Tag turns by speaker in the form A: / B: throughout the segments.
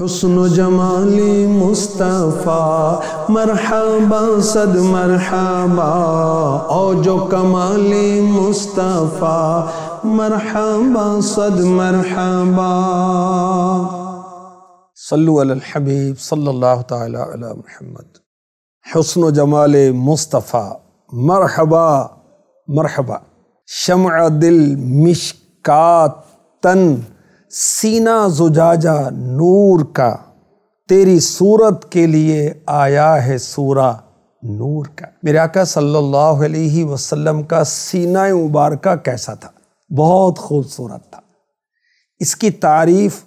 A: हुसन जमाली मुस्तफ़ा मरहबा सद मरहबा और जो कमाली मुस्तफ़ा मरहबा सद मरहबा सल्लु अल हबीब सल्लल्लाहु ताला अला मुहम्मद हुस्न जमाल मुस्तफ़ा मरहबा मरहबा शम दिल मिशका तन सीना जुजाजा नूर का तेरी सूरत के लिए आया है सूरा नूर का मेरे आका सल्लल्लाहु अलैहि वसल्लम का सीना मुबारक कैसा था बहुत खूबसूरत था इसकी तारीफ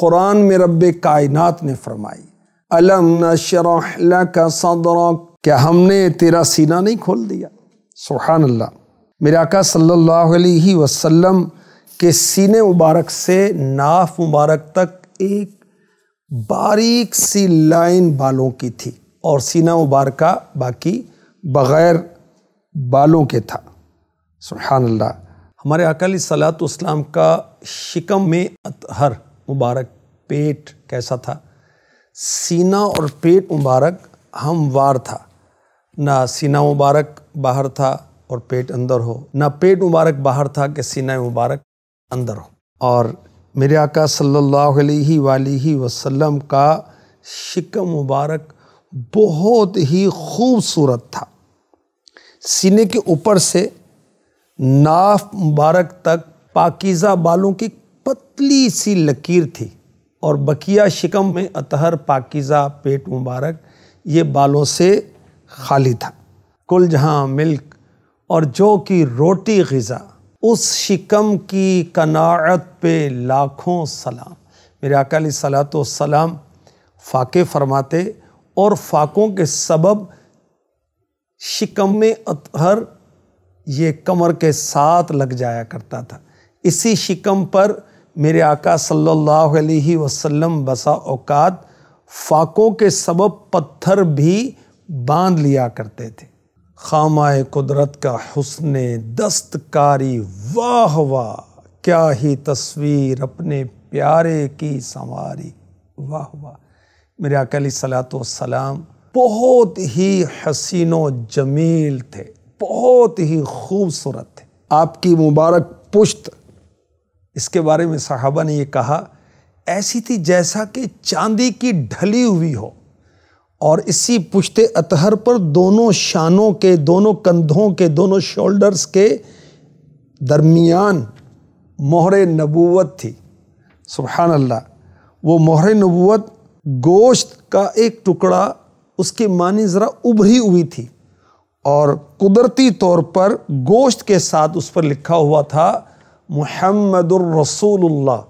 A: कुरान में रब कायनात ने फरमाई अलम नशरह का सदर क्या हमने तेरा सीना नहीं खोल दिया सुहान अल्लाह मेरे आका सल्लल्लाहु अलैहि वसल्लम के सीने मुबारक से नाफ मुबारक तक एक बारीक सी लाइन बालों की थी और सीना मुबारक बाकी बग़ैर बालों के था सुबहानल्ला हमारे अकाली सलात इस्लाम का शिकम में अतहर मुबारक पेट कैसा था सीना और पेट मुबारक हमवार था ना सीना मुबारक बाहर था और पेट अंदर हो ना पेट मुबारक बाहर था कि सीना मुबारक अंदर हो और मेरे आका सल्लल्लाहु अलैहि वसल्लम का शिक मुबारक बहुत ही खूबसूरत था सीने के ऊपर से नाफ मुबारक तक पाकिज़ा बालों की पतली सी लकीर थी और बकिया शिकम में अतहर पाकिज़ा पेट मुबारक ये बालों से खाली था कुल जहाँ मिल्क और जो कि रोटी गज़ा उस शिकम की कनात पे लाखों सलाम मेरे अकाली सलात सलाम फाके फरमाते और फाकों के सबब शिकम में अतहर ये कमर के साथ लग जाया करता था इसी शिकम पर मेरे आका सल्लल्लाहु अलैहि वसल्लम बसा औकात फाकों के सबब पत्थर भी बांध लिया करते थे खामा कुदरत का हुसन दस्तकारी वाह वाह क्या ही तस्वीर अपने प्यारे की संवारी वाह वाह मेरे अकली सलाम बहुत ही हसीनो जमील थे बहुत ही खूबसूरत थे आपकी मुबारक पुश्त इसके बारे में साहबा ने ये कहा ऐसी थी जैसा कि चांदी की ढली हुई हो और इसी पुश्त अतहर पर दोनों शानों के दोनों कंधों के दोनों शोल्डर्स के दरमियान मोहर नबूत थी सुबहान अल्लाह वो मोहर नबूत गोश्त का एक टुकड़ा उसकी मानी ज़रा उभरी हुई थी और कुदरती तौर पर गोश्त के साथ उस पर लिखा हुआ था मुहम्मद रसूलुल्लाह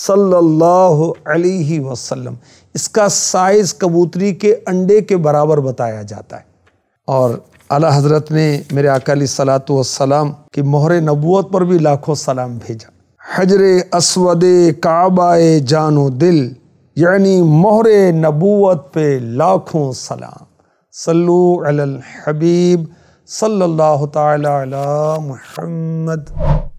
A: सल्लल्लाहु अलैहि वसल्लम इसका साइज़ कबूतरी के अंडे के बराबर बताया जाता है और अला हजरत ने मेरे अकाली सलात वसलाम की मोहर नबूत पर भी लाखों सलाम भेजा हजर असवद काबाए जानो दिल यानी मोहर नबूत पे लाखों सलाम सल्लु अल हबीब सल्लल्लाहु अला मुहम्मद